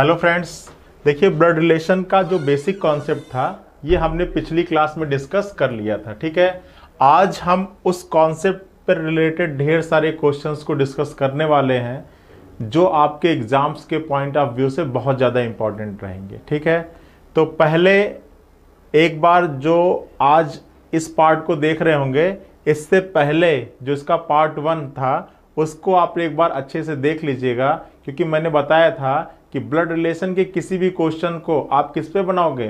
hello friends देखिए blood relation का जो बेसिक कॉन्सेप्ट था ये हमने पिछली क्लास में डिस्कस कर लिया था ठीक है आज हम उस कॉन्सेप्ट पर रिलेटेड ढेर सारे क्वेश्चंस को डिस्कस करने वाले हैं जो आपके एग्ज़ाम्स के पॉइंट ऑफ व्यू से बहुत ज़्यादा इम्पॉर्टेंट रहेंगे ठीक है तो पहले एक बार जो आज इस पार्ट को देख रहे होंगे इससे पहले जो इसका पार्ट वन था उसको आप एक बार अच्छे से देख लीजिएगा क्योंकि मैंने बताया था कि ब्लड रिलेशन के किसी भी क्वेश्चन को आप किस पे बनाओगे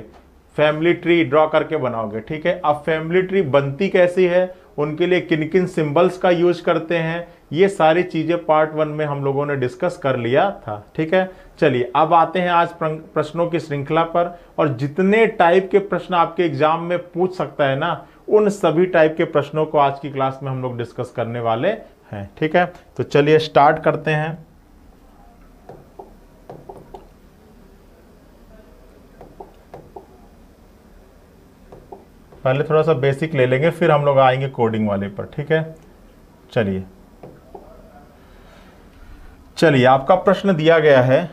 फैमिली ट्री ड्रॉ करके बनाओगे ठीक है अब फैमिली ट्री बनती कैसी है उनके लिए किन किन सिंबल्स का यूज करते हैं ये सारी चीज़ें पार्ट वन में हम लोगों ने डिस्कस कर लिया था ठीक है चलिए अब आते हैं आज प्रश्नों की श्रृंखला पर और जितने टाइप के प्रश्न आपके एग्जाम में पूछ सकता है ना उन सभी टाइप के प्रश्नों को आज की क्लास में हम लोग डिस्कस करने वाले हैं ठीक है तो चलिए स्टार्ट करते हैं पहले थोड़ा सा बेसिक ले लेंगे फिर हम लोग आएंगे कोडिंग वाले पर ठीक है चलिए चलिए आपका प्रश्न दिया गया है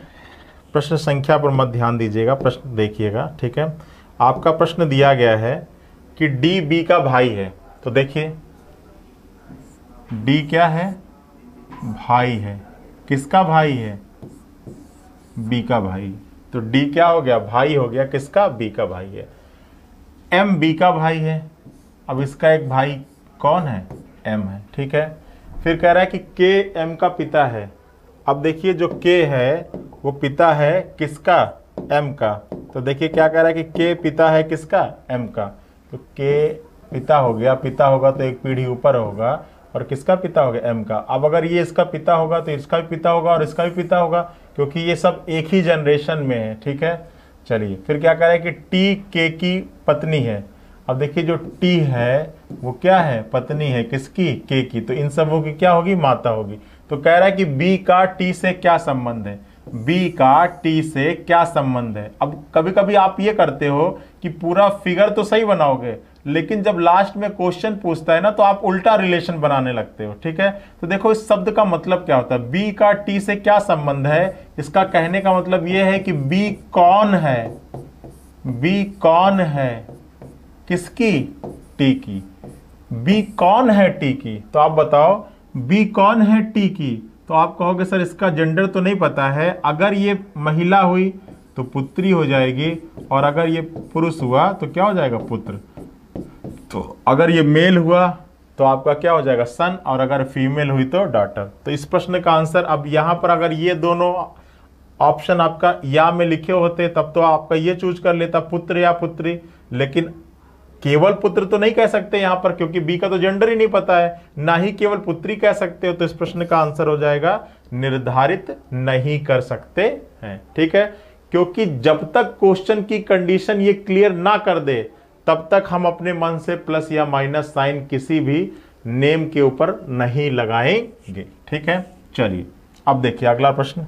प्रश्न संख्या पर मत ध्यान दीजिएगा प्रश्न देखिएगा ठीक है आपका प्रश्न दिया गया है कि डी बी का भाई है तो देखिए डी क्या है भाई है किसका भाई है बी का भाई तो डी क्या हो गया भाई हो गया किसका बी का भाई है एम बी का भाई है अब इसका एक भाई कौन है एम है ठीक है फिर कह रहा है कि के एम का पिता है अब देखिए जो के है वो पिता है किसका एम का तो देखिए क्या कह रहा है कि के पिता है किसका एम का तो के पिता हो गया पिता होगा तो एक पीढ़ी ऊपर होगा और किसका पिता होगा एम का अब अगर ये इसका पिता होगा तो इसका भी पिता होगा और इसका भी पिता होगा क्योंकि ये सब एक ही जनरेशन में है ठीक है चलिए फिर क्या कह रहा है कि टी के की पत्नी है अब देखिए जो टी है वो क्या है पत्नी है किसकी के की तो इन सबों की क्या होगी माता होगी तो कह रहा है कि बी का टी से क्या संबंध है बी का टी से क्या संबंध है अब कभी कभी आप ये करते हो कि पूरा फिगर तो सही बनाओगे लेकिन जब लास्ट में क्वेश्चन पूछता है ना तो आप उल्टा रिलेशन बनाने लगते हो ठीक है तो देखो इस शब्द का मतलब क्या होता है बी का टी से क्या संबंध है इसका कहने का मतलब यह है कि बी कौन है बी कौन है किसकी टी की बी कौन है टी की तो आप बताओ बी कौन है टी की तो आप कहोगे सर इसका जेंडर तो नहीं पता है अगर ये महिला हुई तो पुत्री हो जाएगी और अगर ये पुरुष हुआ तो क्या हो जाएगा पुत्र तो अगर ये मेल हुआ तो आपका क्या हो जाएगा सन और अगर फीमेल हुई तो डॉटर तो इस प्रश्न का आंसर अब यहाँ पर अगर ये दोनों ऑप्शन आपका या में लिखे होते तब तो आपका ये चूज कर लेता पुत्र या पुत्री लेकिन केवल पुत्र तो नहीं कह सकते यहाँ पर क्योंकि बी का तो जेंडर ही नहीं पता है ना ही केवल पुत्री कह सकते हो तो इस प्रश्न का आंसर हो जाएगा निर्धारित नहीं कर सकते हैं ठीक है क्योंकि जब तक क्वेश्चन की कंडीशन ये क्लियर ना कर दे तब तक हम अपने मन से प्लस या माइनस साइन किसी भी नेम के ऊपर नहीं लगाएंगे ठीक है चलिए अब देखिए अगला प्रश्न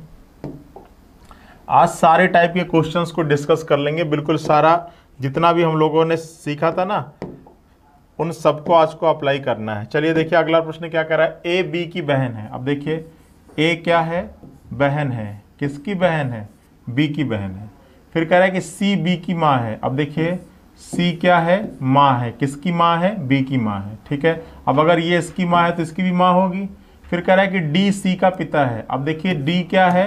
आज सारे टाइप के क्वेश्चंस को डिस्कस कर लेंगे बिल्कुल सारा जितना भी हम लोगों ने सीखा था ना उन सबको आज को अप्लाई करना है चलिए देखिए अगला प्रश्न क्या कर रहा है ए बी की बहन है अब देखिए ए क्या है बहन है किसकी बहन है बी की बहन है फिर कह रहा है कि सी बी की माँ है अब देखिए सी क्या है माँ है किसकी माँ है बी की माँ है ठीक है अब अगर ये इसकी माँ है तो इसकी भी माँ होगी फिर कह रहा है कि डी सी का पिता है अब देखिए डी क्या है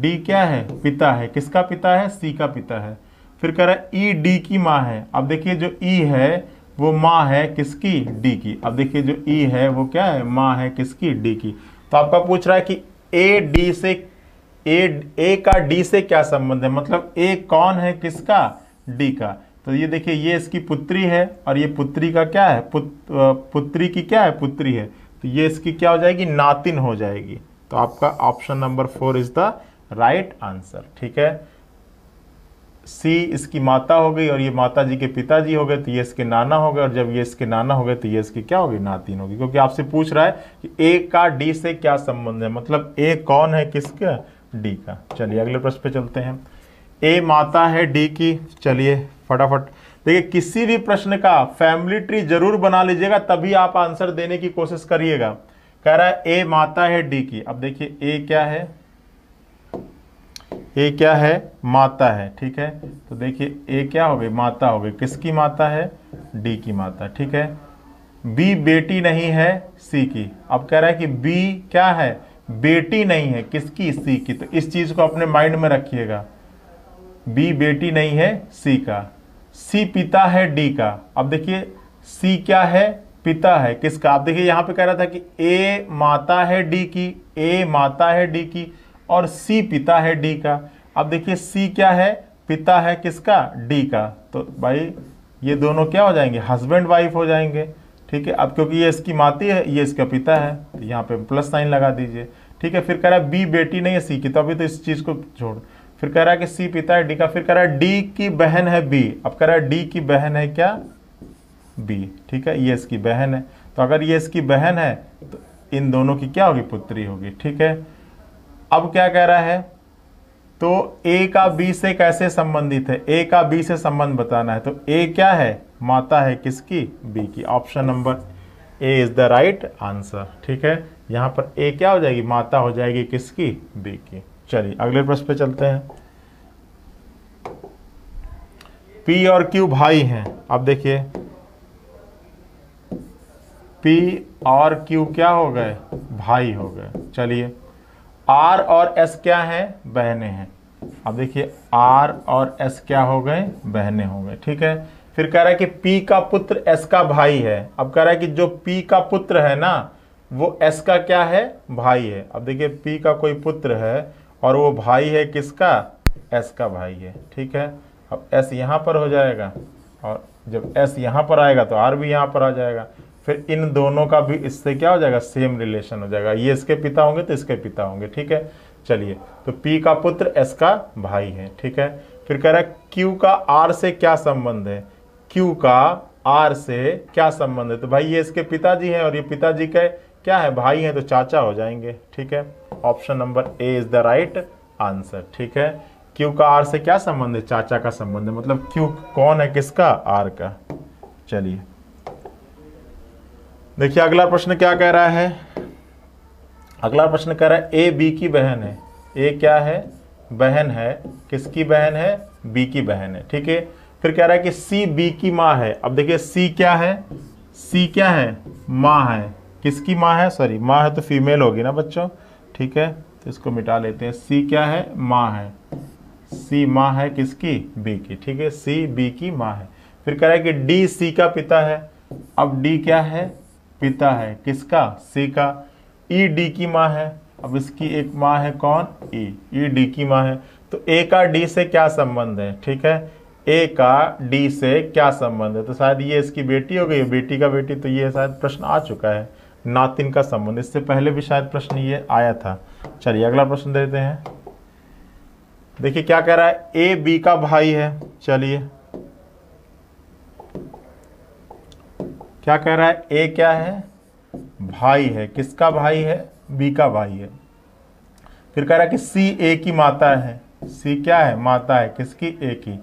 डी क्या है पिता है किसका पिता है सी का पिता है फिर कह रहा है ई डी की माँ है अब देखिए जो ई है वो माँ है किसकी डी की अब देखिए जो ई है वो क्या है माँ है किसकी डी की तो आपका पूछ रहा है कि ए डी से ए ए का डी से क्या संबंध है मतलब ए कौन है किसका डी का तो ये देखिए ये इसकी पुत्री है और ये पुत्री का क्या है पुत, पुत्री की क्या है पुत्री है तो ये इसकी क्या हो जाएगी नातिन हो जाएगी तो आपका option number four is the right answer ठीक है सी इसकी माता हो गई और ये माता जी के पिताजी हो गए तो ये इसके नाना हो गए और जब ये इसके नाना हो गए तो ये इसकी क्या होगी नातिन होगी क्योंकि आपसे पूछ रहा है कि ए का डी से क्या संबंध है मतलब ए कौन है किसका डी का चलिए अगले प्रश्न पे चलते हैं ए माता है डी की चलिए फटाफट देखिए किसी भी प्रश्न का फैमिली ट्री जरूर बना लीजिएगा तभी आप आंसर देने की कोशिश करिएगा कह रहा है ए माता है डी की अब देखिए ए क्या है ए क्या है माता है ठीक है तो देखिए ए क्या हो गई माता हो गई किसकी माता है डी की माता ठीक है बी बेटी नहीं है सी की अब कह रहा है कि बी क्या है बेटी नहीं है किसकी सी की तो इस चीज को अपने माइंड में रखिएगा बी बेटी नहीं है सी का सी पिता है डी का अब देखिए सी क्या है पिता है किसका आप देखिए यहाँ पे कह रहा था कि ए माता है डी की ए माता है डी की और सी पिता है डी का अब देखिए सी क्या है पिता है किसका डी का तो भाई ये दोनों क्या हो जाएंगे हस्बैंड वाइफ हो जाएंगे ठीक है अब क्योंकि ये इसकी माती है ये इसका पिता है तो यहाँ पे प्लस साइन लगा दीजिए ठीक है फिर कह रहा है बी बेटी नहीं है सी की तो अभी तो इस चीज़ को छोड़ फिर कह रहा है कि सी पिता है डी का फिर कह रहा है डी की बहन है बी अब कह रहा है डी की बहन है क्या बी ठीक है ये इसकी बहन है तो अगर ये इसकी बहन है तो इन दोनों की क्या होगी पुत्री होगी ठीक है अब क्या कह रहा है तो ए का बी से कैसे संबंधित है ए का बी से संबंध बताना है तो ए क्या है माता है किसकी बी की option number A is the right answer ठीक है यहाँ पर ए क्या हो जाएगी माता हो जाएगी किसकी बी की चलिए अगले प्रश्न पे चलते हैं पी और क्यू भाई हैं अब देखिए पी और क्यू क्या हो गए भाई हो गए चलिए आर और एस क्या है बहने हैं अब देखिए आर और एस क्या हो गए बहने हो गए ठीक है फिर कह रहा है कि पी का पुत्र एस का भाई है अब कह रहा है कि जो पी का पुत्र है ना वो एस का क्या है भाई है अब देखिए पी का कोई पुत्र है और वो भाई है किसका एस का भाई है ठीक है अब एस यहाँ पर हो जाएगा और जब एस यहाँ पर आएगा तो आर भी यहाँ पर आ जाएगा फिर इन दोनों का भी इससे क्या हो जाएगा सेम रिलेशन हो जाएगा ये इसके पिता होंगे तो इसके पिता होंगे ठीक है चलिए तो पी का पुत्र एस का भाई है ठीक है फिर कह रहा है क्यू का आर से क्या संबंध है क्यू का आर से क्या संबंध है तो भाई ये इसके पिताजी हैं और ये पिताजी के क्या है भाई हैं तो चाचा हो जाएंगे ठीक है option number A is the right answer ठीक है क्यू का आर से क्या संबंध है चाचा का संबंध है मतलब क्यू कौन है किसका आर का चलिए देखिए अगला प्रश्न क्या कह रहा है अगला प्रश्न कह रहा है ए बी की बहन है ए क्या है बहन है किसकी बहन है बी की बहन है ठीक है फिर कह रहा है कि सी बी की माँ है अब देखिए सी क्या है सी क्या है माँ है किसकी माँ है सॉरी माँ है तो फीमेल होगी ना बच्चों ठीक है तो इसको मिटा लेते हैं सी क्या है माँ है सी माँ है किसकी बी की ठीक है सी बी की माँ है फिर कह रहा है कि डी सी का पिता है अब डी क्या है पिता है किसका सी का ई e, डी की माँ है अब इसकी एक माँ है कौन ई ई डी की माँ है तो ए का डी से क्या संबंध है ठीक है ए का डी से क्या संबंध है तो शायद ये इसकी बेटी हो गई बेटी का बेटी तो ये शायद प्रश्न आ चुका है नातिन का संबंध इससे पहले भी शायद प्रश्न ये आया था चलिए अगला प्रश्न देते हैं देखिए क्या कह रहा है ए बी का भाई है चलिए क्या कह रहा है ए क्या है भाई है किसका भाई है बी का भाई है फिर कह रहा है कि सी ए की माता है सी क्या है माता है किसकी ए की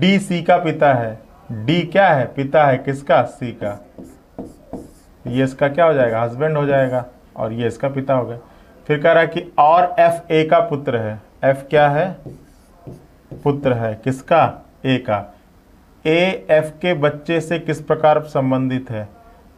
डी सी का पिता है डी क्या है पिता है किसका सी का ये इसका क्या हो जाएगा हस्बैंड हो जाएगा और ये इसका पिता हो गया फिर कह रहा है कि और एफ ए का पुत्र है एफ क्या है पुत्र है किसका ए का ए एफ के बच्चे से किस प्रकार संबंधित है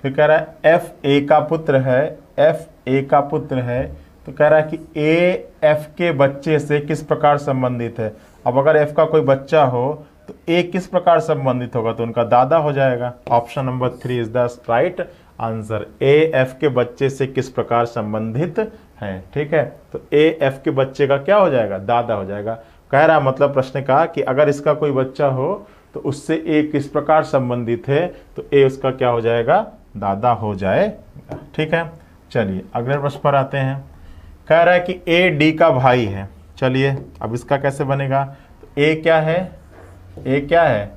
फिर कह रहा है एफ ए का पुत्र है एफ ए का पुत्र है तो कह रहा है कि ए एफ के बच्चे से किस प्रकार संबंधित है अब अगर एफ का कोई बच्चा हो तो ए किस प्रकार संबंधित होगा तो उनका दादा हो जाएगा option number three is the right answer A F के बच्चे से किस प्रकार संबंधित हैं ठीक है तो ए एफ के बच्चे का क्या हो जाएगा दादा हो जाएगा कह रहा मतलब प्रश्न का कि अगर इसका कोई बच्चा हो तो उससे ए किस प्रकार संबंधित है तो ए उसका क्या हो जाएगा दादा हो जाएगा ठीक है चलिए अगले प्रश्न पर आते हैं कह रहा है कि ए डी का भाई है चलिए अब इसका कैसे बनेगा तो ए क्या है ए क्या है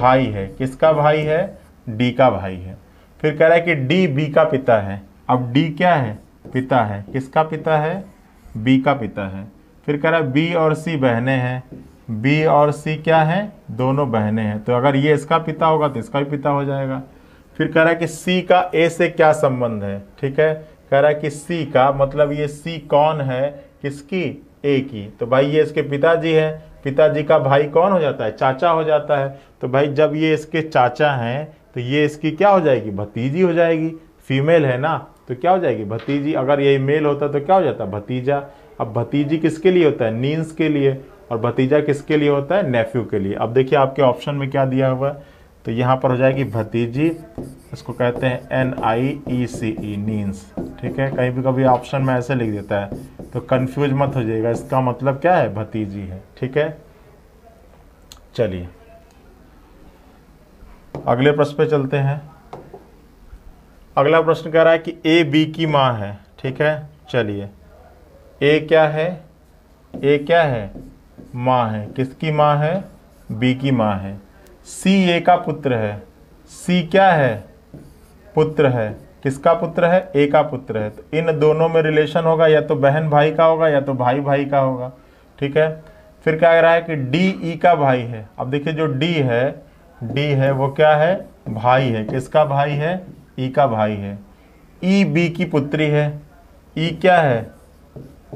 भाई है किसका भाई है डी का भाई है फिर कह रहा है कि डी बी का पिता है अब डी क्या है पिता है किसका पिता है बी का पिता है फिर कह रहा है बी और सी बहनें हैं बी और सी क्या हैं दोनों बहने हैं तो अगर ये इसका पिता होगा तो इसका भी पिता हो जाएगा फिर कह रहा है कि सी का ए से क्या संबंध है ठीक है कह रहा है कि सी का मतलब ये सी कौन है किसकी ए की तो भाई ये इसके पिताजी हैं पिताजी का भाई कौन हो जाता है चाचा हो जाता है तो भाई जब ये इसके चाचा हैं तो ये इसकी क्या हो जाएगी भतीजी हो जाएगी फीमेल है ना तो क्या हो जाएगी भतीजी अगर ये मेल होता तो क्या हो जाता भतीजा अब भतीजी किसके लिए होता है नीन्स के लिए और भतीजा किसके लिए होता है नेफ्यू के लिए अब देखिए आपके ऑप्शन में क्या दिया हुआ है तो यहाँ पर हो जाएगी भतीजी इसको कहते हैं एन आई ई सी ई नीन्स ठीक है कहीं भी कभी ऑप्शन में ऐसे लिख देता है तो कन्फ्यूज मत हो जाएगा इसका मतलब क्या है भतीजी है ठीक है चलिए अगले प्रश्न पे चलते हैं अगला प्रश्न कह रहा है कि ए बी की माँ है ठीक है चलिए ए क्या है ए क्या है माँ है किसकी माँ है बी की माँ है सी ए का पुत्र है सी क्या है पुत्र है किसका पुत्र है ए का पुत्र है तो इन दोनों में रिलेशन होगा या तो बहन भाई का होगा या तो भाई भाई का होगा ठीक है फिर क्या कह रहा है कि डी ई e का भाई है अब देखिए जो डी है डी है वो क्या है भाई है किसका भाई है ई e का भाई है ई e, बी की पुत्री है ई e क्या है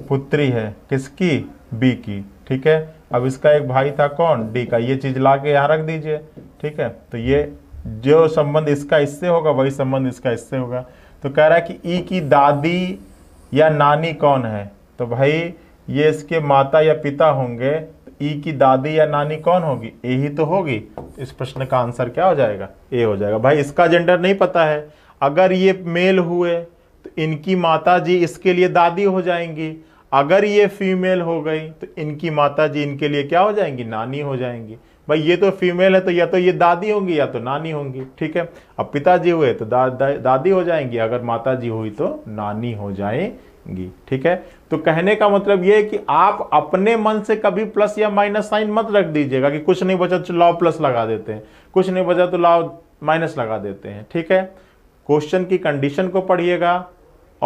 पुत्री है किसकी बी की ठीक है अब इसका एक भाई था कौन डी का ये चीज़ ला के यहाँ रख दीजिए ठीक है तो ये जो संबंध इसका इससे होगा वही संबंध इसका इससे होगा तो कह रहा है कि ई की दादी या नानी कौन है तो भाई ये इसके माता या पिता होंगे ई की दादी या नानी कौन होगी ए ही तो होगी इस प्रश्न का आंसर क्या हो जाएगा ए हो जाएगा भाई इसका जेंडर नहीं पता है अगर ये मेल हुए तो इनकी माता जी इसके लिए दादी हो जाएंगी अगर ये फीमेल हो गई तो इनकी माता जी इनके लिए क्या हो जाएंगी नानी हो जाएंगी भाई ये तो फीमेल है तो या तो ये दादी होंगी या तो नानी होंगी ठीक है अब पिताजी हुए तो दा, दा, दादी हो जाएंगी अगर माता जी हुई तो नानी हो जाएंगी ठीक है तो कहने का मतलब ये है कि आप अपने मन से कभी प्लस या माइनस साइन मत रख दीजिएगा कि कुछ नहीं बचा तो लाओ प्लस लगा देते हैं कुछ नहीं बचा तो लाओ माइनस लगा देते हैं ठीक है क्वेश्चन की कंडीशन को पढ़िएगा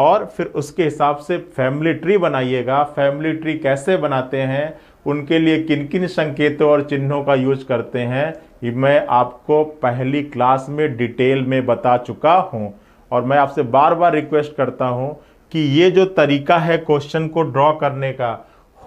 और फिर उसके हिसाब से फैमिली ट्री बनाइएगा फैमिली ट्री कैसे बनाते हैं उनके लिए किन किन संकेतों और चिन्हों का यूज करते हैं ये मैं आपको पहली क्लास में डिटेल में बता चुका हूँ और मैं आपसे बार बार रिक्वेस्ट करता हूँ कि ये जो तरीका है क्वेश्चन को ड्रॉ करने का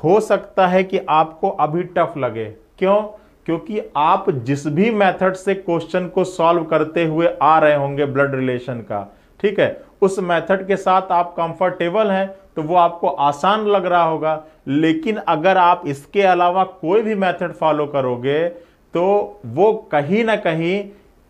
हो सकता है कि आपको अभी टफ लगे क्यों क्योंकि आप जिस भी मेथड से क्वेश्चन को सॉल्व करते हुए आ रहे होंगे ब्लड रिलेशन का ठीक है उस मेथड के साथ आप कंफर्टेबल हैं तो वो आपको आसान लग रहा होगा लेकिन अगर आप इसके अलावा कोई भी मेथड फॉलो करोगे तो वो कहीं ना कहीं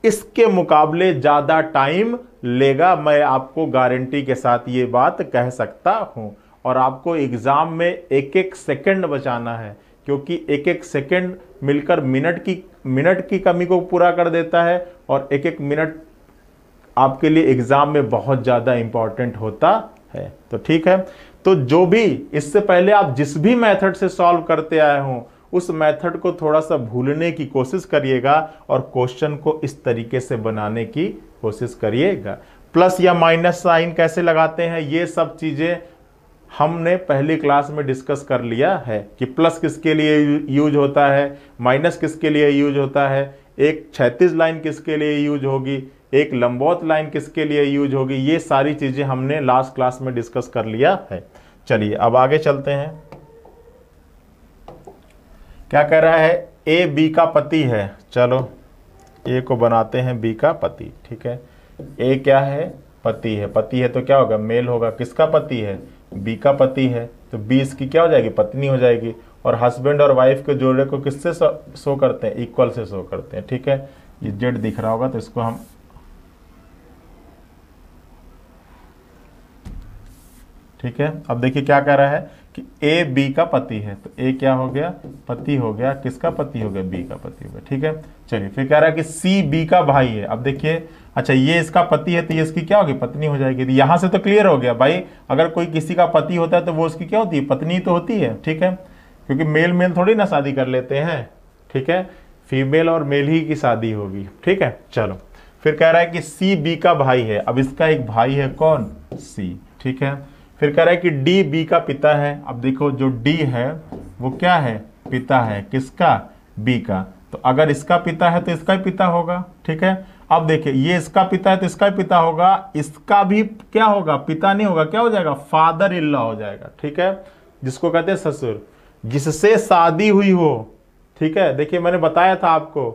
इसके मुकाबले ज़्यादा टाइम लेगा मैं आपको गारंटी के साथ ये बात कह सकता हूँ और आपको एग्ज़ाम में एक एक सेकंड बचाना है क्योंकि एक एक सेकंड मिलकर मिनट की मिनट की कमी को पूरा कर देता है और एक एक मिनट आपके लिए एग्ज़ाम में बहुत ज़्यादा इम्पॉर्टेंट होता है तो ठीक है तो जो भी इससे पहले आप जिस भी मेथड से सॉल्व करते आए हों उस मेथड को थोड़ा सा भूलने की कोशिश करिएगा और क्वेश्चन को इस तरीके से बनाने की कोशिश करिएगा प्लस या माइनस साइन कैसे लगाते हैं ये सब चीज़ें हमने पहली क्लास में डिस्कस कर लिया है कि प्लस किसके लिए यूज होता है माइनस किसके लिए यूज होता है एक छैतीस लाइन किसके लिए यूज होगी एक लंबौत लाइन किसके लिए यूज होगी ये सारी चीज़ें हमने लास्ट क्लास में डिस्कस कर लिया है चलिए अब आगे चलते हैं क्या कह रहा है ए बी का पति है चलो ए को बनाते हैं बी का पति ठीक है ए क्या है पति है पति है तो क्या होगा मेल होगा किसका पति है बी का पति है तो बी इसकी क्या हो जाएगी पत्नी हो जाएगी और हस्बैंड और वाइफ के जोड़े को किससे शो करते हैं इक्वल से शो करते हैं ठीक है ये जेड दिख रहा होगा तो इसको हम ठीक है अब देखिए क्या कह रहा है कि ए बी का पति है तो ए क्या हो गया पति हो गया किसका पति हो गया बी का पति हो गया ठीक है चलिए फिर कह रहा है कि सी बी का भाई है अब देखिए अच्छा ये इसका पति है तो ये इसकी क्या होगी पत्नी हो जाएगी तो यहाँ से तो क्लियर हो गया भाई अगर कोई किसी का पति होता है तो वो उसकी क्या होती है पत्नी तो होती है ठीक है क्योंकि मेल मेल थोड़ी ना शादी कर लेते हैं ठीक है फीमेल और मेल ही की शादी होगी ठीक है चलो फिर कह रहा है कि सी बी का भाई है अब इसका एक भाई है कौन सी ठीक है फिर कह रहा है कि डी बी का पिता है अब देखो जो डी है वो क्या है पिता है किसका बी का तो अगर इसका पिता है तो इसका ही पिता होगा ठीक है अब देखिए ये इसका पिता है तो इसका ही पिता होगा इसका भी क्या होगा पिता नहीं होगा क्या हो जाएगा फादर इल्ला हो जाएगा ठीक है जिसको कहते हैं ससुर जिससे शादी हुई हो ठीक है देखिए मैंने बताया था आपको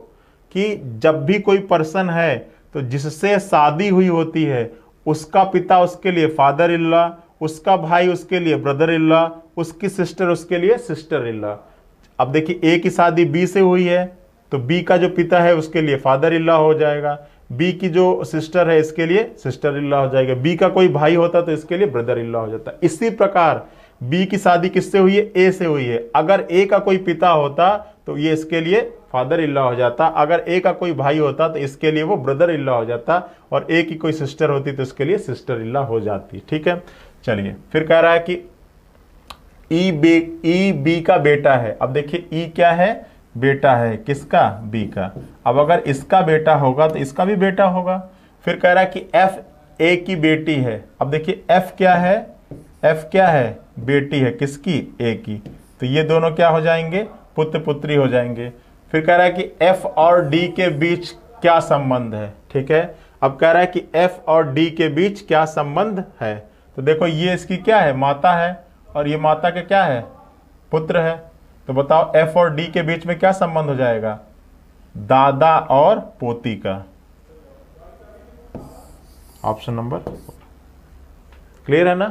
कि जब भी कोई पर्सन है तो जिससे शादी हुई होती है उसका पिता उसके लिए फादर इल्ला उसका भाई उसके लिए ब्रदर इल्ला उसकी सिस्टर उसके लिए सिस्टर इल्ला अब देखिए ए की शादी बी से हुई है तो बी का जो पिता है उसके लिए फादर इल्ला हो जाएगा बी की जो सिस्टर है इसके लिए सिस्टर इल्ला हो जाएगा बी का कोई भाई होता तो इसके लिए ब्रदर इल्ला हो जाता इसी प्रकार बी की शादी किससे हुई है ए से हुई है अगर ए का कोई पिता होता तो ये इसके लिए फादर इल्ला हो जाता अगर ए का कोई भाई होता तो इसके लिए वो ब्रदर इल्ला हो जाता और ए की कोई सिस्टर होती तो इसके लिए सिस्टर इल्ला हो जाती ठीक है चलिए फिर कह रहा है कि ई बे ई बी का बेटा है अब देखिए ई क्या है बेटा है किसका बी का अब अगर इसका बेटा होगा तो इसका भी बेटा होगा फिर कह रहा है कि एफ ए की बेटी है अब देखिए एफ क्या है एफ क्या है बेटी है किसकी ए की तो ये दोनों क्या हो जाएंगे पुत्र पुत्री हो जाएंगे फिर कह रहा है कि एफ और डी के बीच क्या संबंध है ठीक है अब कह रहा है कि एफ और डी के बीच क्या संबंध है तो देखो ये इसकी क्या है माता है और ये माता के क्या है पुत्र है तो बताओ एफ और डी के बीच में क्या संबंध हो जाएगा दादा और पोती का ऑप्शन नंबर क्लियर है ना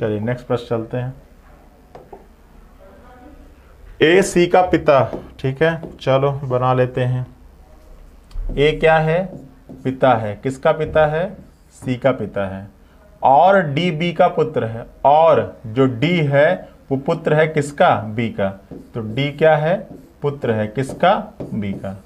चलिए नेक्स्ट प्रश्न चलते हैं ए सी का पिता ठीक है चलो बना लेते हैं ए क्या है पिता है किसका पिता है सी का पिता है और डी बी का पुत्र है और जो डी है वो पुत्र है किसका बी का तो डी क्या है पुत्र है किसका बी का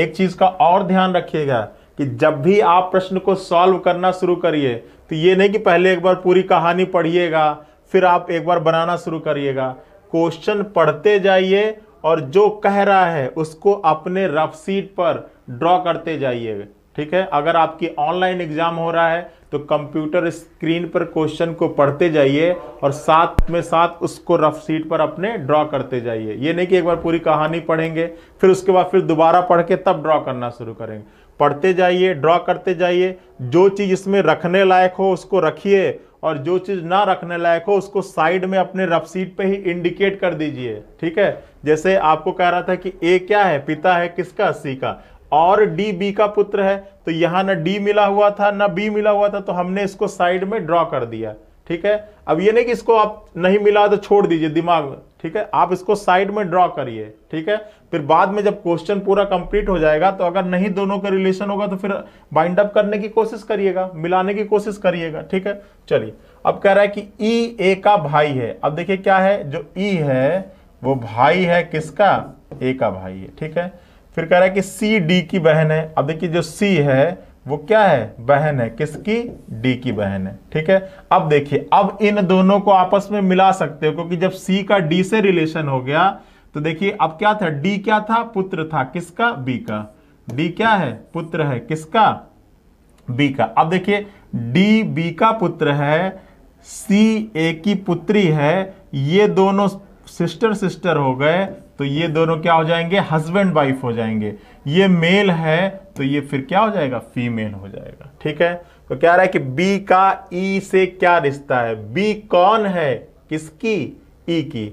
एक चीज का और ध्यान रखिएगा कि जब भी आप प्रश्न को सॉल्व करना शुरू करिए तो ये नहीं कि पहले एक बार पूरी कहानी पढ़िएगा फिर आप एक बार बनाना शुरू करिएगा क्वेश्चन पढ़ते जाइए और जो कह रहा है उसको अपने रफ सीट पर ड्रॉ करते जाइए ठीक है अगर आपकी ऑनलाइन एग्जाम हो रहा है तो कंप्यूटर स्क्रीन पर क्वेश्चन को पढ़ते जाइए और साथ में साथ उसको रफ सीट पर अपने ड्रॉ करते जाइए ये नहीं कि एक बार पूरी कहानी पढ़ेंगे फिर उसके बाद फिर दोबारा पढ़ के तब ड्रॉ करना शुरू करेंगे पढ़ते जाइए ड्रॉ करते जाइए जो चीज़ इसमें रखने लायक हो उसको रखिए और जो चीज़ ना रखने लायक हो उसको साइड में अपने रफ सीट पर ही इंडिकेट कर दीजिए ठीक है जैसे आपको कह रहा था कि ए क्या है पिता है किसका सी का और डी बी का पुत्र है तो यहां ना डी मिला हुआ था ना बी मिला हुआ था तो हमने इसको साइड में ड्रॉ कर दिया ठीक है अब ये नहीं कि इसको आप नहीं मिला तो छोड़ दीजिए दिमाग में ठीक है आप इसको साइड में ड्रॉ करिए ठीक है फिर बाद में जब क्वेश्चन पूरा कंप्लीट हो जाएगा तो अगर नहीं दोनों का रिलेशन होगा तो फिर बाइंड अप करने की कोशिश करिएगा मिलाने की कोशिश करिएगा ठीक है चलिए अब कह रहा है कि ई e, ए का भाई है अब देखिए क्या है जो ई e है वो भाई है किसका ए का भाई है ठीक है फिर कह रहा है कि सी डी की बहन है अब देखिए जो सी है वो क्या है बहन है किसकी डी की बहन है ठीक है अब देखिए अब इन दोनों को आपस में मिला सकते हो क्योंकि जब सी का डी से रिलेशन हो गया तो देखिए अब क्या था डी क्या था पुत्र था किसका बी का डी क्या है पुत्र है किसका बी का अब देखिए डी बी का पुत्र है सी ए की पुत्री है ये दोनों सिस्टर सिस्टर हो गए तो ये दोनों क्या हो जाएंगे हस्बैंड वाइफ हो जाएंगे ये मेल है तो ये फिर क्या हो जाएगा फीमेल हो जाएगा ठीक है तो क्या रहा है कि बी का ई e से क्या रिश्ता है बी कौन है किसकी ई e की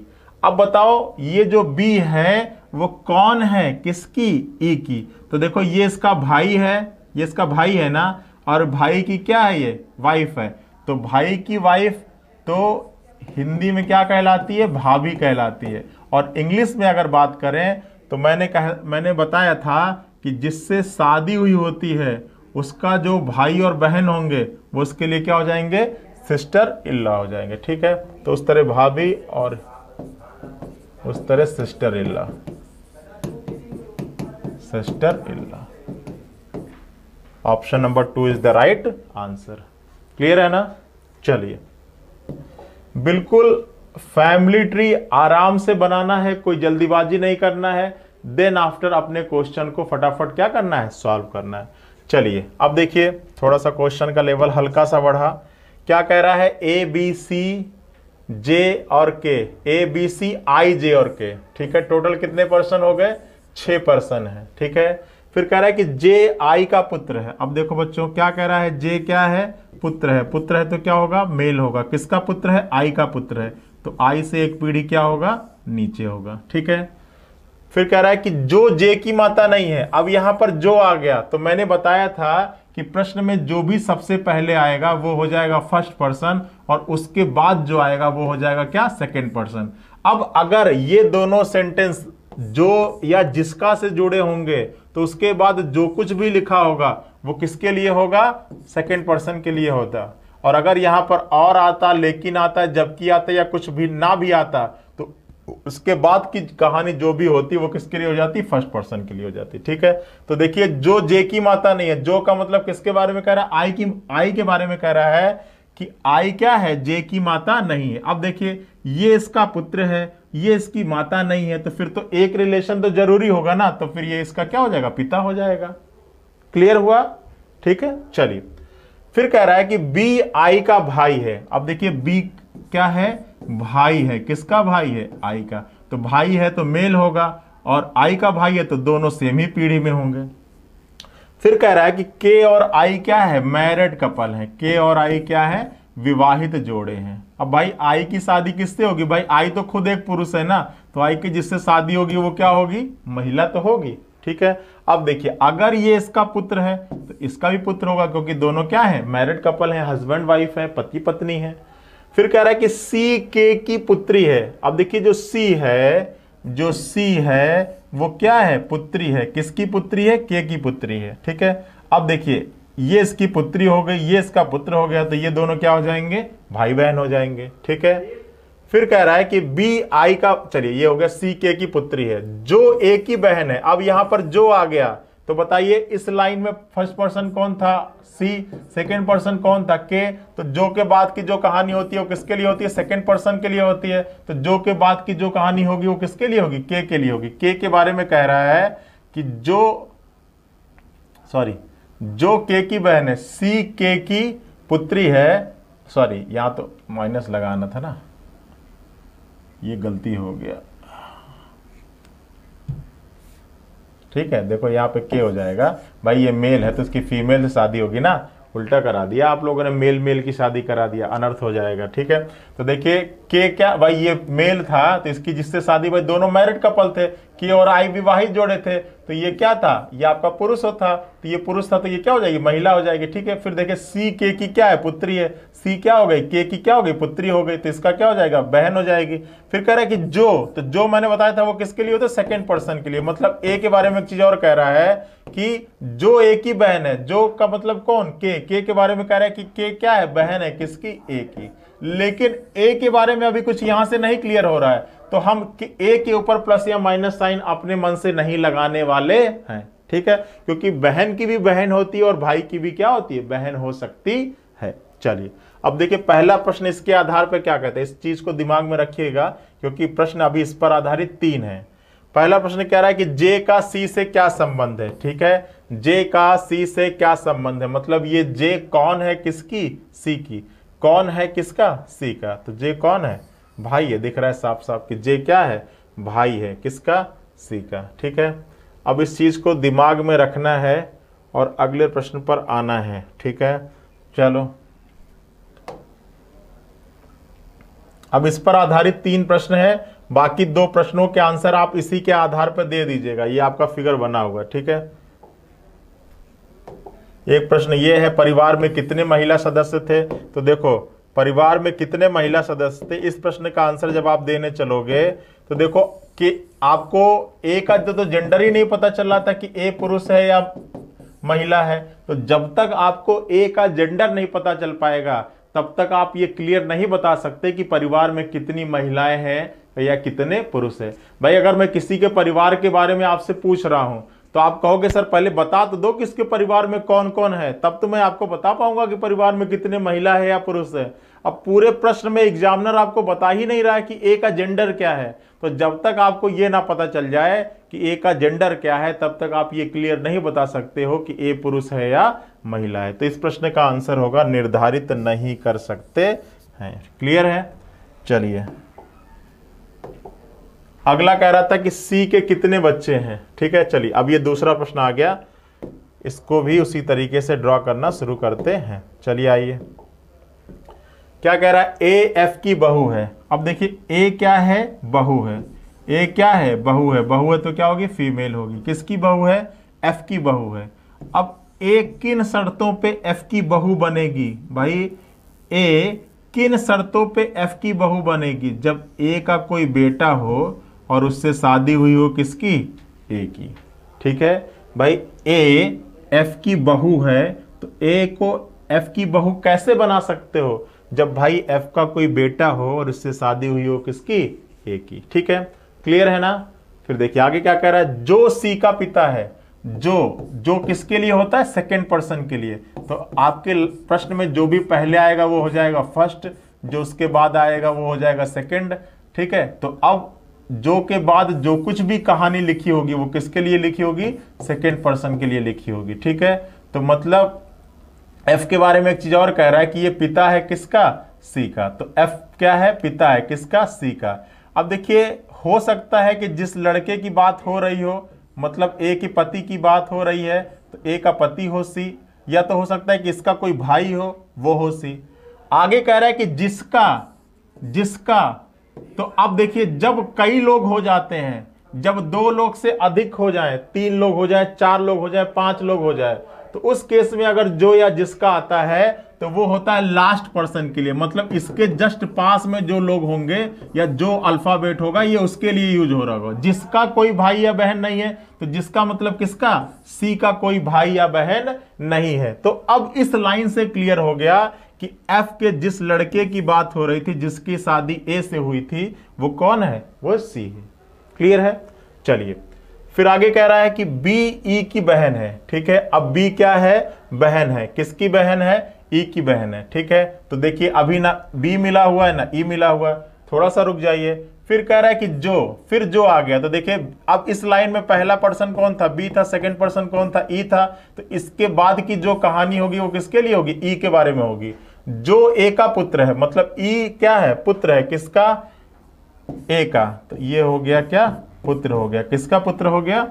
अब बताओ ये जो बी है वो कौन है किसकी ई e की तो देखो ये इसका भाई है ये इसका भाई है ना और भाई की क्या है ये वाइफ है तो भाई की वाइफ तो हिंदी में क्या कहलाती है भाभी कहलाती है और इंग्लिश में अगर बात करें तो मैंने कह मैंने बताया था कि जिससे शादी हुई होती है उसका जो भाई और बहन होंगे वो उसके लिए क्या हो जाएंगे सिस्टर इल्ला हो जाएंगे ठीक है तो उस तरह भाभी और उस तरह sister in law sister in law option number two is the right answer clear है ना चलिए बिल्कुल फैमिली ट्री आराम से बनाना है कोई जल्दीबाजी नहीं करना है देन आफ्टर अपने क्वेश्चन को फटाफट क्या करना है सॉल्व करना है चलिए अब देखिए थोड़ा सा क्वेश्चन का लेवल हल्का सा बढ़ा क्या कह रहा है ए बी सी जे और के ए बी सी आई जे और के ठीक है टोटल कितने पर्सन हो गए छह पर्सन है ठीक है फिर कह रहा है कि जे आई का पुत्र है अब देखो बच्चों क्या कह रहा है जे क्या है पुत्र है पुत्र है तो क्या होगा मेल होगा किसका पुत्र है आई का पुत्र है तो आई से एक पीढ़ी क्या होगा नीचे होगा ठीक है फिर कह रहा है कि जो जे की माता नहीं है अब यहां पर जो आ गया तो मैंने बताया था कि प्रश्न में जो भी सबसे पहले आएगा वो हो जाएगा फर्स्ट पर्सन और उसके बाद जो आएगा वो हो जाएगा क्या सेकेंड पर्सन अब अगर ये दोनों सेंटेंस जो या जिसका से जुड़े होंगे तो उसके बाद जो कुछ भी लिखा होगा वो किसके लिए होगा सेकेंड पर्सन के लिए होता और अगर यहाँ पर और आता लेकिन आता जबकि आता या कुछ भी ना भी आता तो उसके बाद की कहानी जो भी होती वो किसके लिए हो जाती फर्स्ट पर्सन के लिए हो जाती ठीक है तो देखिए जो जे की माता नहीं है जो का मतलब किसके बारे में कह रहा है आई की आई के बारे में कह रहा है कि आई क्या है जे की माता नहीं है अब देखिए ये इसका पुत्र है ये इसकी माता नहीं है तो फिर तो एक रिलेशन तो जरूरी होगा ना तो फिर ये इसका क्या हो जाएगा पिता हो जाएगा क्लियर हुआ ठीक है चलिए फिर कह रहा है कि बी आई का भाई है अब देखिए बी क्या है भाई है किसका भाई है आई का तो भाई है तो मेल होगा और आई का भाई है तो दोनों सेम ही पीढ़ी में होंगे फिर कह रहा है कि के और आई क्या है मैरिड कपल है के और आई क्या है विवाहित जोड़े हैं अब भाई आई की शादी किससे होगी भाई आई तो खुद एक पुरुष है ना तो आई की जिससे शादी होगी वो क्या होगी महिला तो होगी ठीक है अब देखिए अगर ये इसका पुत्र है तो इसका भी पुत्र होगा क्योंकि दोनों क्या है मैरिड कपल है हस्बैंड वाइफ है पति पत्नी है फिर कह रहा है कि सी के की पुत्री है अब देखिए जो सी है जो सी है वो क्या है पुत्री है किसकी पुत्री है के की पुत्री है ठीक है अब देखिए ये इसकी पुत्री हो गई ये इसका पुत्र हो गया तो ये दोनों क्या हो जाएंगे भाई बहन हो जाएंगे ठीक है फिर कह रहा है कि बी आई का चलिए ये हो गया सी के की पुत्री है जो ए की बहन है अब यहां पर जो आ गया तो बताइए इस लाइन में फर्स्ट पर्सन कौन था सी सेकेंड पर्सन कौन था के तो जो के बाद की जो कहानी होती है वो किसके लिए होती है सेकेंड पर्सन के लिए होती है तो जो के बाद की जो कहानी होगी वो किसके लिए होगी के के लिए होगी के के बारे में कह रहा है कि जो सॉरी जो के की बहन है सी के की पुत्री है सॉरी यहां तो माइनस लगाना था ना ये गलती हो गया ठीक है देखो यहाँ पे के हो जाएगा भाई ये मेल है तो इसकी फीमेल से शादी होगी ना उल्टा करा दिया आप लोगों ने मेल मेल की शादी करा दिया अनर्थ हो जाएगा ठीक है तो देखिए के क्या भाई ये मेल था तो इसकी जिससे शादी भाई दोनों मैरिड कपल थे के और आई विवाहित जोड़े थे तो ये क्या था ये आपका पुरुष था तो ये पुरुष था तो ये क्या हो जाएगी महिला हो जाएगी ठीक है फिर देखिए सी के की क्या है पुत्री है सी क्या हो गई के की क्या हो गई पुत्री हो गई तो इसका क्या हो जाएगा बहन हो जाएगी फिर कह रहा है कि जो तो जो मैंने बताया था वो किसके लिए होता है सेकेंड पर्सन के लिए मतलब ए के बारे में एक चीज और कह रहा है कि जो ए की बहन है जो का मतलब कौन के के के बारे में कह रहा है कि के क्या है बहन है किसकी ए की लेकिन ए के बारे में अभी कुछ यहां से नहीं क्लियर हो रहा है तो हम ए के ऊपर प्लस या माइनस साइन अपने मन से नहीं लगाने वाले हैं ठीक है क्योंकि बहन की भी बहन होती है और भाई की भी क्या होती है बहन हो सकती है चलिए अब देखिए पहला प्रश्न इसके आधार पर क्या कहते हैं इस चीज को दिमाग में रखिएगा क्योंकि प्रश्न अभी इस पर आधारित तीन है पहला प्रश्न कह रहा है कि जे का सी से क्या संबंध है ठीक है जे का सी से क्या संबंध है मतलब ये जे कौन है किसकी सी की कौन है किसका सी का तो जे कौन है भाई है दिख रहा है साफ साफ कि जे क्या है भाई है किसका सी का ठीक है अब इस चीज़ को दिमाग में रखना है और अगले प्रश्न पर आना है ठीक है चलो अब इस पर आधारित तीन प्रश्न है बाकी दो प्रश्नों के आंसर आप इसी के आधार पर दे दीजिएगा ये आपका फिगर बना होगा ठीक है एक प्रश्न ये है परिवार में कितने महिला सदस्य थे तो देखो परिवार में कितने महिला सदस्य थे इस प्रश्न का आंसर जब आप देने चलोगे तो देखो कि आपको ए का तो जेंडर ही नहीं पता चल रहा था कि ए पुरुष है या महिला है तो जब तक आपको ए का जेंडर नहीं पता चल पाएगा तब तक आप ये क्लियर नहीं बता सकते कि परिवार में कितनी महिलाएं हैं या कितने पुरुष हैं भाई अगर मैं किसी के परिवार के बारे में आपसे पूछ रहा हूं तो आप कहोगे सर पहले बता तो दो किसके परिवार में कौन कौन है तब तो मैं आपको बता पाऊंगा कि परिवार में कितने महिला है या पुरुष है अब पूरे प्रश्न में एग्जामिनर आपको बता ही नहीं रहा है कि ए का जेंडर क्या है तो जब तक आपको ये ना पता चल जाए कि ए का जेंडर क्या है तब तक आप ये क्लियर नहीं बता सकते हो कि ए पुरुष है या महिला है तो इस प्रश्न का आंसर होगा निर्धारित नहीं कर सकते हैं क्लियर है चलिए अगला कह रहा था कि सी के कितने बच्चे हैं ठीक है चलिए अब ये दूसरा प्रश्न आ गया इसको भी उसी तरीके से ड्रॉ करना शुरू करते हैं चलिए आइए क्या कह रहा है ए एफ की बहू है अब देखिए ए क्या है बहू है ए क्या है बहू है बहू है तो क्या होगी फीमेल होगी किसकी बहू है एफ की बहू है अब ए किन शर्तों पे एफ की बहू बनेगी भाई ए किन शर्तों पे एफ की बहू बनेगी जब ए का कोई बेटा हो और उससे शादी हुई हो किसकी ए की ठीक है भाई ए एफ की बहू है तो ए को एफ की बहू कैसे बना सकते हो जब भाई एफ का कोई बेटा हो और उससे शादी हुई हो किसकी ए की ठीक है क्लियर है ना फिर देखिए आगे क्या कह रहा है जो सी का पिता है जो जो किसके लिए होता है सेकेंड पर्सन के लिए तो आपके प्रश्न में जो भी पहले आएगा वो हो जाएगा फर्स्ट जो उसके बाद आएगा वो हो जाएगा सेकेंड ठीक है तो अब जो के बाद जो कुछ भी कहानी लिखी होगी वो किसके लिए लिखी होगी सेकेंड पर्सन के लिए लिखी होगी ठीक है तो मतलब एफ के बारे में एक चीज और कह रहा है कि ये पिता है किसका सी का तो एफ क्या है पिता है किसका सी का अब देखिए हो सकता है कि जिस लड़के की बात हो रही हो मतलब ए के पति की बात हो रही है तो ए का पति हो सी या तो हो सकता है कि इसका कोई भाई हो वो हो सी आगे कह रहा है कि जिसका जिसका तो अब देखिए जब कई लोग हो जाते हैं जब दो लोग से अधिक हो जाए तीन लोग हो जाए चार लोग हो जाए पांच लोग हो जाए तो उस केस में अगर जो या जिसका आता है तो वो होता है लास्ट पर्सन के लिए मतलब इसके जस्ट पास में जो लोग होंगे या जो अल्फाबेट होगा ये उसके लिए यूज हो रहा होगा जिसका कोई भाई या बहन नहीं है तो जिसका मतलब किसका सी का कोई भाई या बहन नहीं है तो अब इस लाइन से क्लियर हो गया कि एफ के जिस लड़के की बात हो रही थी जिसकी शादी ए से हुई थी वो कौन है वो सी है क्लियर है चलिए फिर आगे कह रहा है कि बी ई e की बहन है ठीक है अब बी क्या है बहन है किसकी बहन है ई e की बहन है ठीक है तो देखिए अभी ना बी मिला हुआ है ना ई e मिला हुआ है थोड़ा सा रुक जाइए फिर कह रहा है कि जो फिर जो आ गया तो देखिए अब इस लाइन में पहला पर्सन कौन था बी था सेकंड पर्सन कौन था ई था तो इसके बाद की जो कहानी होगी वो किसके लिए होगी ई के बारे में होगी जो ए का पुत्र है मतलब ई e क्या है पुत्र है किसका ए का तो ये हो गया क्या पुत्र हो गया किसका पुत्र हो गया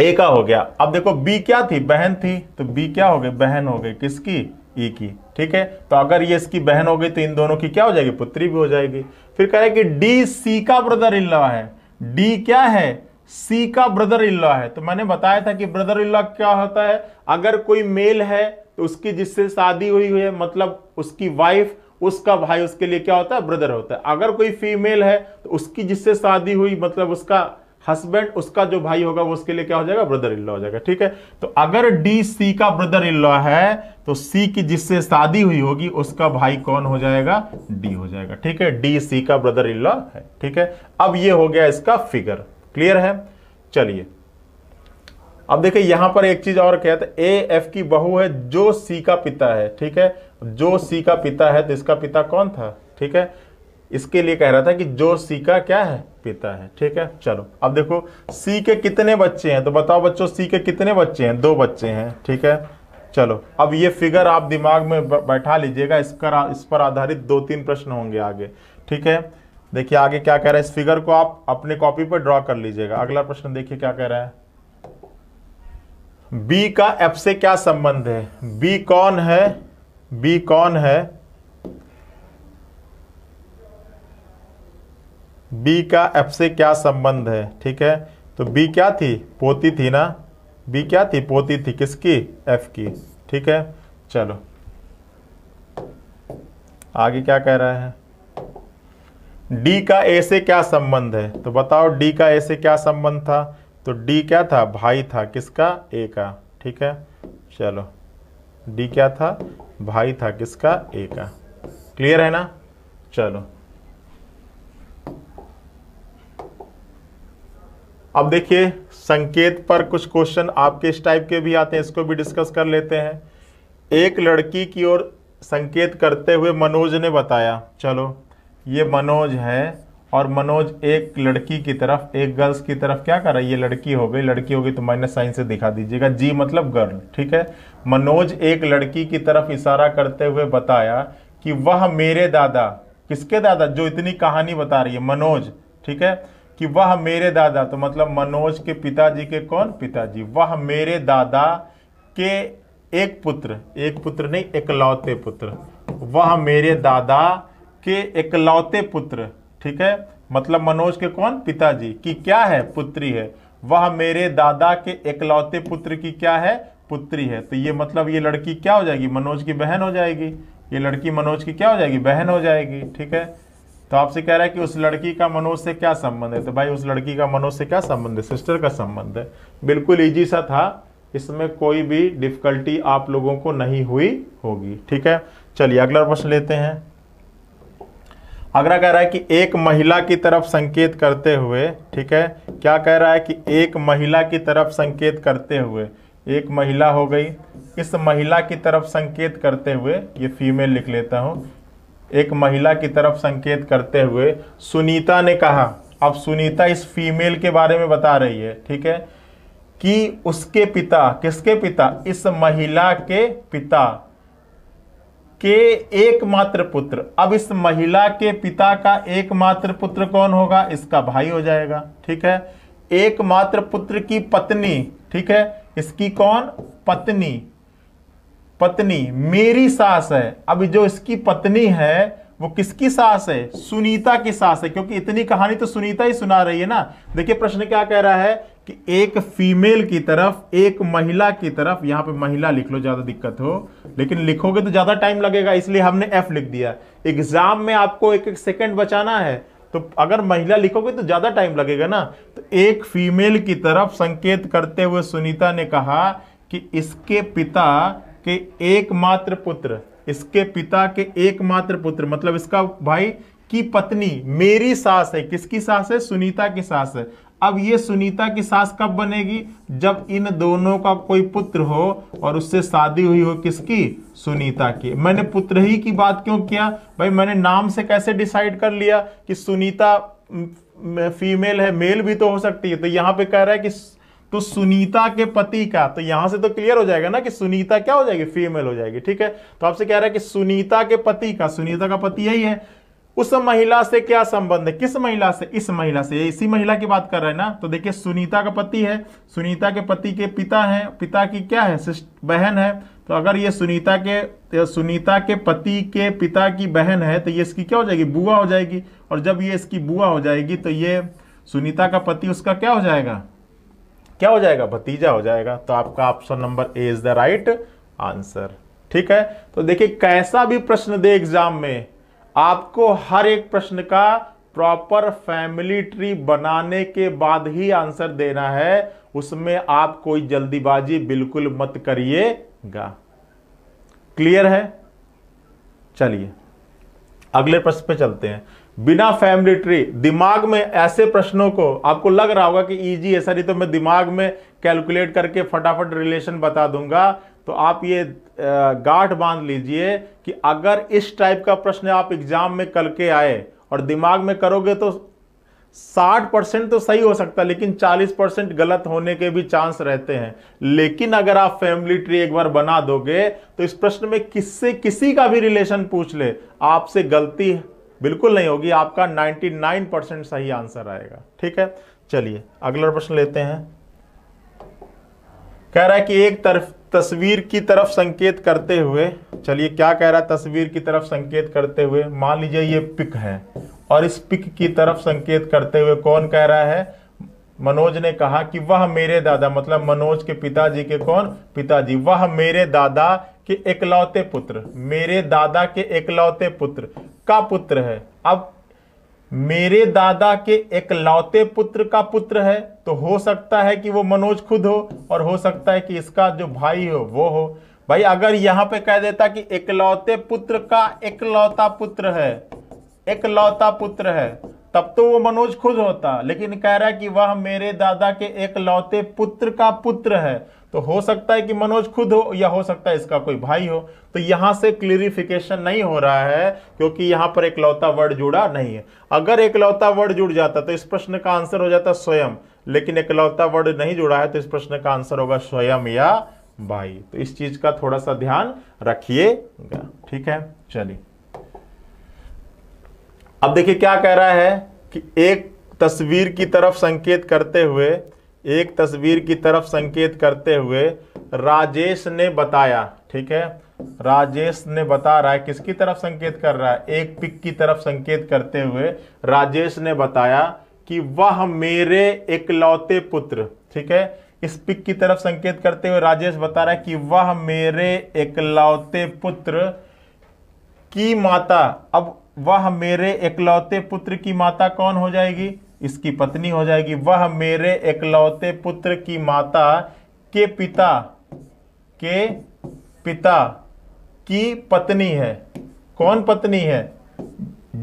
ए का हो गया अब देखो बी क्या थी बहन थी तो बी क्या हो गई बहन हो गई किसकी ई e की ठीक है तो अगर ये इसकी बहन हो गई तो इन दोनों की क्या हो जाएगी पुत्री भी हो जाएगी फिर कह रहे कि डी सी का ब्रदर इन लॉ है डी क्या है सी का ब्रदर इन लॉ है तो मैंने बताया था कि ब्रदर इन लॉ क्या होता है अगर कोई मेल है तो उसकी जिससे शादी हुई हुई है मतलब उसकी वाइफ उसका भाई उसके लिए क्या होता है ब्रदर होता है अगर कोई फीमेल है तो उसकी जिससे शादी हुई मतलब उसका हस्बैंड उसका जो भाई होगा वो उसके लिए क्या हो जाएगा ब्रदर इन लॉ हो जाएगा ठीक है तो अगर डी सी का ब्रदर इन लॉ है तो सी की जिससे शादी हुई होगी उसका भाई कौन हो जाएगा डी हो जाएगा ठीक है डी सी का ब्रदर इन लॉ है ठीक है अब ये हो गया इसका फिगर क्लियर है चलिए अब देखिए यहां पर एक चीज और कहते तो ए एफ की बहू है जो सी का पिता है ठीक है जो सी का पिता है तो इसका पिता कौन था ठीक है इसके लिए कह रहा था कि जो सी का क्या है पिता है ठीक है चलो अब देखो सी के कितने बच्चे हैं तो बताओ बच्चों सी के कितने बच्चे हैं दो बच्चे हैं ठीक है चलो अब ये फिगर आप दिमाग में बैठा लीजिएगा इस पर इस पर आधारित दो तीन प्रश्न होंगे आगे ठीक है देखिए आगे क्या कह रहा है इस फिगर को आप अपने कॉपी पर ड्रॉ कर लीजिएगा अगला प्रश्न देखिए क्या कह रहा है बी का एफ से क्या संबंध है बी कौन है बी कौन है बी का एफ से क्या संबंध है ठीक है तो बी क्या थी पोती थी ना बी क्या थी पोती थी किसकी एफ की ठीक है चलो आगे क्या कह रहा है डी का ए से क्या संबंध है तो बताओ डी का ए से क्या संबंध था तो डी क्या था भाई था किसका ए का ठीक है चलो डी क्या था भाई था किसका ए का क्लियर है ना चलो अब देखिए संकेत पर कुछ क्वेश्चन आपके इस टाइप के भी आते हैं इसको भी डिस्कस कर लेते हैं एक लड़की की ओर संकेत करते हुए मनोज ने बताया चलो ये मनोज है और मनोज एक लड़की की तरफ एक गर्ल्स की तरफ क्या कर रहा है ये लड़की हो गई लड़की होगी तो माइनस साइन से दिखा दीजिएगा जी मतलब गर्ल ठीक है मनोज एक लड़की की तरफ इशारा करते हुए बताया कि वह मेरे दादा किसके दादा जो इतनी कहानी बता रही है मनोज ठीक है कि वह मेरे दादा तो मतलब मनोज के पिताजी के कौन पिताजी वह मेरे दादा के एक पुत्र एक पुत्र नहीं एकलौते पुत्र वह मेरे दादा के एकलौते पुत्र ठीक है मतलब मनोज के कौन पिताजी की क्या है पुत्री है वह मेरे दादा के एकलौते पुत्र की क्या है पुत्री है तो ये मतलब ये लड़की क्या हो जाएगी मनोज की बहन हो जाएगी ये लड़की मनोज की क्या हो जाएगी बहन हो जाएगी ठीक है तो आपसे कह रहा है कि उस लड़की का मनोज से क्या संबंध है तो भाई उस लड़की का मनोज से क्या संबंध है सिस्टर का संबंध है बिल्कुल ईजी सा था इसमें कोई भी डिफिकल्टी आप लोगों को नहीं हुई होगी ठीक है चलिए अगला प्रश्न लेते हैं आगरा कह रहा है कि एक महिला की तरफ संकेत करते हुए ठीक है क्या कह रहा है कि एक महिला की तरफ संकेत करते हुए एक महिला हो गई इस महिला की तरफ संकेत करते हुए ये फीमेल लिख लेता हूँ एक महिला की तरफ संकेत करते हुए सुनीता ने कहा अब सुनीता इस फीमेल के बारे में बता रही है ठीक है कि उसके पिता किसके पिता इस महिला के पिता के एकमात्र पुत्र अब इस महिला के पिता का एकमात्र पुत्र कौन होगा इसका भाई हो जाएगा ठीक है एकमात्र पुत्र की पत्नी ठीक है इसकी कौन पत्नी पत्नी मेरी सास है अब जो इसकी पत्नी है वो किसकी सास है सुनीता की सास है क्योंकि इतनी कहानी तो सुनीता ही सुना रही है ना देखिए प्रश्न क्या कह रहा है कि एक फीमेल की तरफ एक महिला की तरफ यहां पे महिला लिख लो ज़्यादा दिक्कत हो लेकिन लिखोगे तो ज़्यादा टाइम लगेगा इसलिए हमने एफ लिख दिया एग्जाम में आपको एक एक सेकेंड बचाना है तो अगर महिला लिखोगे तो ज़्यादा टाइम लगेगा ना तो एक फीमेल की तरफ संकेत करते हुए सुनीता ने कहा कि इसके पिता के एकमात्र पुत्र इसके पिता के एकमात्र पुत्र मतलब इसका भाई की पत्नी मेरी सास है किसकी सास है सुनीता की सास है अब ये सुनीता की सास कब बनेगी जब इन दोनों का कोई पुत्र हो और उससे शादी हुई हो किसकी सुनीता की मैंने पुत्र ही की बात क्यों किया भाई मैंने नाम से कैसे डिसाइड कर लिया कि सुनीता फीमेल है मेल भी तो हो सकती है तो यहां पे कह रहा है कि तो सुनीता के पति का तो यहां से तो क्लियर हो जाएगा ना कि सुनीता क्या हो जाएगी फीमेल हो जाएगी ठीक है तो आपसे कह रहा है कि सुनीता के पति का सुनीता का पति यही है उस महिला से क्या संबंध है किस महिला से इस महिला से इसी महिला की बात कर रहे हैं ना तो देखिए सुनीता का पति है सुनीता के पति के पिता है पिता की क्या है बहन है तो अगर ये सुनीता के सुनीता के पति के पिता की बहन है तो ये इसकी क्या हो जाएगी बुआ हो जाएगी और जब ये इसकी बुआ हो जाएगी तो ये सुनीता का पति उसका क्या हो जाएगा क्या हो जाएगा भतीजा हो जाएगा तो आपका option number A is the right answer ठीक है तो देखिए कैसा भी प्रश्न दे एग्जाम में आपको हर एक प्रश्न का प्रॉपर फैमिली ट्री बनाने के बाद ही आंसर देना है उसमें आप कोई जल्दीबाजी बिल्कुल मत करिएगा क्लियर है चलिए अगले प्रश्न पे चलते हैं बिना फैमिली ट्री दिमाग में ऐसे प्रश्नों को आपको लग रहा होगा कि इजी है सर ये तो मैं दिमाग में कैलकुलेट करके फटाफट रिलेशन बता दूंगा तो आप ये गाठ बांध लीजिए कि अगर इस टाइप का प्रश्न आप एग्जाम में कल के आए और दिमाग में करोगे तो 60 परसेंट तो सही हो सकता है लेकिन 40 परसेंट गलत होने के भी चांस रहते हैं लेकिन अगर आप फैमिली ट्री एक बार बना दोगे तो इस प्रश्न में किससे किसी का भी रिलेशन पूछ ले आपसे गलती बिल्कुल नहीं होगी आपका 99 परसेंट सही आंसर आएगा ठीक है चलिए अगला प्रश्न लेते हैं कह रहा है कि एक तरफ तस्वीर की तरफ संकेत करते हुए चलिए क्या कह रहा है तस्वीर की तरफ संकेत करते हुए मान लीजिए ये पिक है और इस पिक की तरफ संकेत करते हुए कौन कह रहा है मनोज ने कहा कि वह मेरे दादा मतलब मनोज के पिताजी के कौन पिताजी वह मेरे दादा के एकलौते पुत्र मेरे दादा के एकलौते पुत्र का पुत्र है अब मेरे दादा के एकलौते पुत्र का पुत्र है तो हो सकता है कि वो मनोज खुद हो और हो सकता है कि इसका जो भाई हो वो हो भाई अगर यहां पे कह देता कि एकलौते पुत्र का एकलौता पुत्र है एकलौता पुत्र है तब तो वो मनोज खुद होता लेकिन कह रहा है कि वह मेरे दादा के एक लौते पुत्र का पुत्र है तो हो सकता है कि मनोज खुद हो या हो सकता है इसका कोई भाई हो तो यहां से क्लियरिफिकेशन नहीं हो रहा है क्योंकि यहां पर एक लौता वर्ड जुड़ा नहीं है अगर एक लौता वर्ड जुड़ जाता तो इस प्रश्न का आंसर हो जाता स्वयं लेकिन एक लौता वर्ड नहीं जुड़ा है तो इस प्रश्न का आंसर होगा स्वयं या भाई तो इस चीज का थोड़ा सा ध्यान रखिएगा ठीक है चलिए अब देखिए क्या कह रहा है कि एक तस्वीर की तरफ संकेत करते हुए एक तस्वीर की तरफ संकेत करते हुए राजेश ने बताया ठीक है राजेश ने बता रहा है किसकी तरफ संकेत कर रहा है एक पिक की तरफ संकेत करते हुए राजेश ने बताया कि वह मेरे इकलौते पुत्र ठीक है इस पिक की तरफ संकेत करते हुए राजेश बता रहा है कि वह मेरे इकलौते पुत्र की माता अब वह मेरे एकलौते पुत्र की माता कौन हो जाएगी इसकी पत्नी हो जाएगी वह मेरे एकलौते पुत्र की माता के पिता के पिता की पत्नी है कौन पत्नी है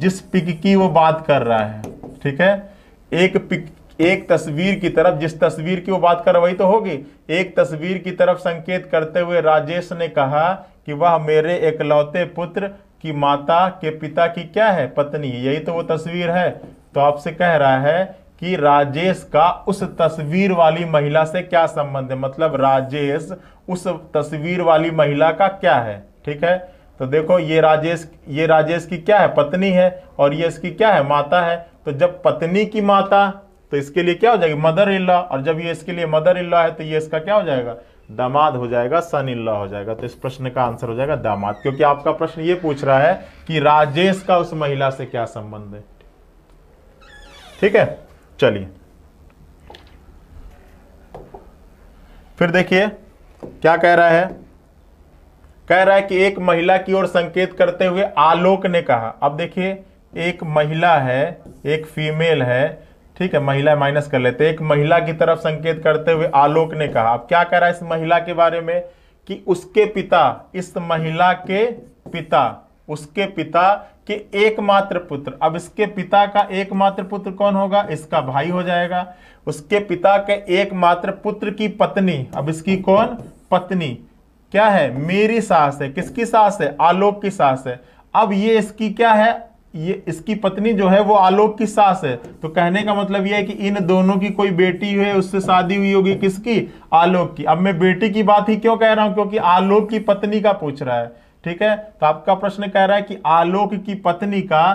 जिस पिक की वो बात कर रहा है ठीक है एक पिक एक तस्वीर की तरफ जिस तस्वीर की वो बात कर वही तो होगी एक तस्वीर की तरफ संकेत करते हुए राजेश ने कहा कि वह मेरे एकलौते पुत्र कि माता के पिता की क्या है पत्नी यही तो वो तस्वीर है तो आपसे कह रहा है कि राजेश का उस तस्वीर वाली महिला से क्या संबंध है मतलब राजेश उस तस्वीर वाली महिला का क्या है ठीक है तो देखो ये राजेश ये राजेश की क्या है पत्नी है और ये इसकी क्या है माता है तो जब पत्नी की माता तो इसके लिए क्या हो जाएगी मदर इला और जब ये इसके लिए मदर इला है तो ये इसका क्या हो जाएगा दामाद हो जाएगा सन हो जाएगा तो इस प्रश्न का आंसर हो जाएगा दामाद क्योंकि आपका प्रश्न ये पूछ रहा है कि राजेश का उस महिला से क्या संबंध है ठीक है चलिए फिर देखिए क्या कह रहा है कह रहा है कि एक महिला की ओर संकेत करते हुए आलोक ने कहा अब देखिए एक महिला है एक फीमेल है ठीक है महिला माइनस कर लेते एक महिला की तरफ संकेत करते हुए आलोक ने कहा अब क्या करा इस महिला के बारे में कि उसके पिता इस महिला के पिता उसके पिता के एकमात्र पुत्र अब इसके पिता का एकमात्र पुत्र कौन होगा इसका भाई हो जाएगा उसके पिता के एकमात्र पुत्र की पत्नी अब इसकी कौन पत्नी क्या है मेरी सास है किसकी सास है आलोक की सास है अब ये इसकी क्या है ये इसकी पत्नी जो है वो आलोक की सास है तो कहने का मतलब यह है कि इन दोनों की कोई बेटी है उससे शादी हुई होगी किसकी आलोक की अब मैं बेटी की बात ही क्यों कह रहा हूं क्योंकि आलोक की पत्नी का पूछ रहा है ठीक है तो आपका प्रश्न कह रहा है कि आलोक की पत्नी का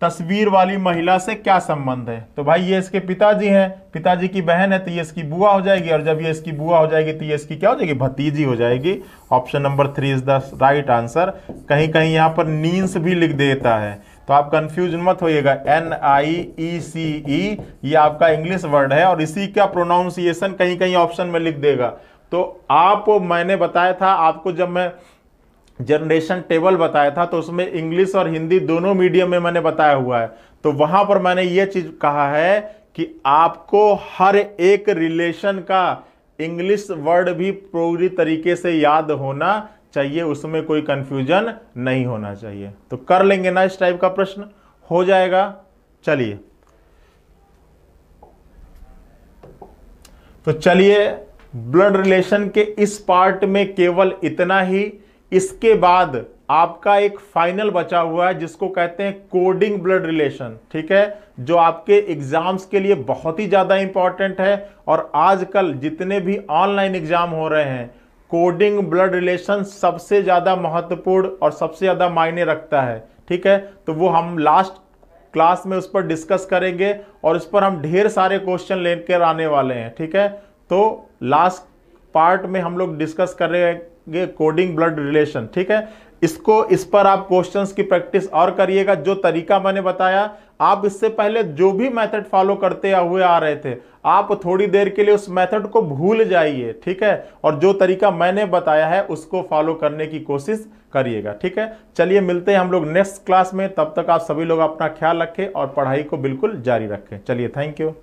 तस्वीर वाली महिला से क्या संबंध है तो भाई ये इसके पिताजी हैं पिताजी की बहन है तो ये इसकी बुआ हो जाएगी और जब ये इसकी बुआ हो जाएगी तो ये इसकी क्या हो जाएगी भतीजी हो जाएगी option number three is the right answer कहीं कहीं यहां पर नींस भी लिख देता है तो आप कंफ्यूजन मत होइएगा एन आई ई सी ई ये आपका इंग्लिश वर्ड है और इसी का प्रोनाउंसिएशन कहीं कहीं ऑप्शन में लिख देगा तो आप मैंने बताया था आपको जब मैं जनरेशन टेबल बताया था तो उसमें इंग्लिश और हिंदी दोनों मीडियम में मैंने बताया हुआ है तो वहां पर मैंने ये चीज कहा है कि आपको हर एक रिलेशन का इंग्लिश वर्ड भी पूरी तरीके से याद होना चाहिए उसमें कोई कंफ्यूजन नहीं होना चाहिए तो कर लेंगे ना इस टाइप का प्रश्न हो जाएगा चलिए तो चलिए ब्लड रिलेशन के इस पार्ट में केवल इतना ही इसके बाद आपका एक फाइनल बचा हुआ है जिसको कहते हैं कोडिंग ब्लड रिलेशन ठीक है जो आपके एग्जाम्स के लिए बहुत ही ज़्यादा इंपॉर्टेंट है और आजकल जितने भी ऑनलाइन एग्जाम हो रहे हैं कोडिंग ब्लड रिलेशन सबसे ज़्यादा महत्वपूर्ण और सबसे ज़्यादा मायने रखता है ठीक है तो वो हम लास्ट क्लास में उस पर डिस्कस करेंगे और उस पर हम ढेर सारे क्वेश्चन लेकर आने वाले हैं ठीक है तो लास्ट पार्ट में हम लोग डिस्कस करेंगे कोडिंग ब्लड रिलेशन ठीक है इसको इस पर आप क्वेश्चंस की प्रैक्टिस और करिएगा जो तरीका मैंने बताया आप इससे पहले जो भी मेथड फॉलो करते हुए आ रहे थे आप थोड़ी देर के लिए उस मेथड को भूल जाइए ठीक है और जो तरीका मैंने बताया है उसको फॉलो करने की कोशिश करिएगा ठीक है चलिए मिलते हैं हम लोग नेक्स्ट क्लास में तब तक आप सभी लोग अपना ख्याल रखें और पढ़ाई को बिल्कुल जारी रखें चलिए थैंक यू